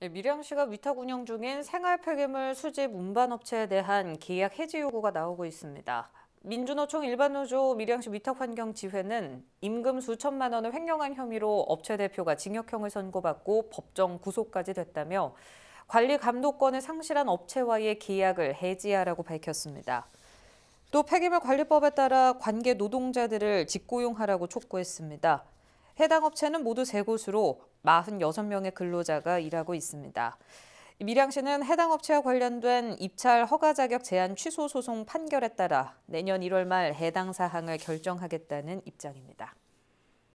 예, 미량 시가 위탁 운영 중인 생활 폐기물 수집 운반업체에 대한 계약 해지 요구가 나오고 있습니다. 민주노총 일반노조 밀양시 위탁환경지회는 임금 수천만 원을 횡령한 혐의로 업체 대표가 징역형을 선고받고 법정 구속까지 됐다며 관리 감독권을 상실한 업체와의 계약을 해지하라고 밝혔습니다. 또 폐기물 관리법에 따라 관계 노동자들을 직고용하라고 촉구했습니다. 해당 업체는 모두 세 곳으로 46명의 근로자가 일하고 있습니다. 밀양시는 해당 업체와 관련된 입찰 허가 자격 제한 취소 소송 판결에 따라 내년 1월 말 해당 사항을 결정하겠다는 입장입니다.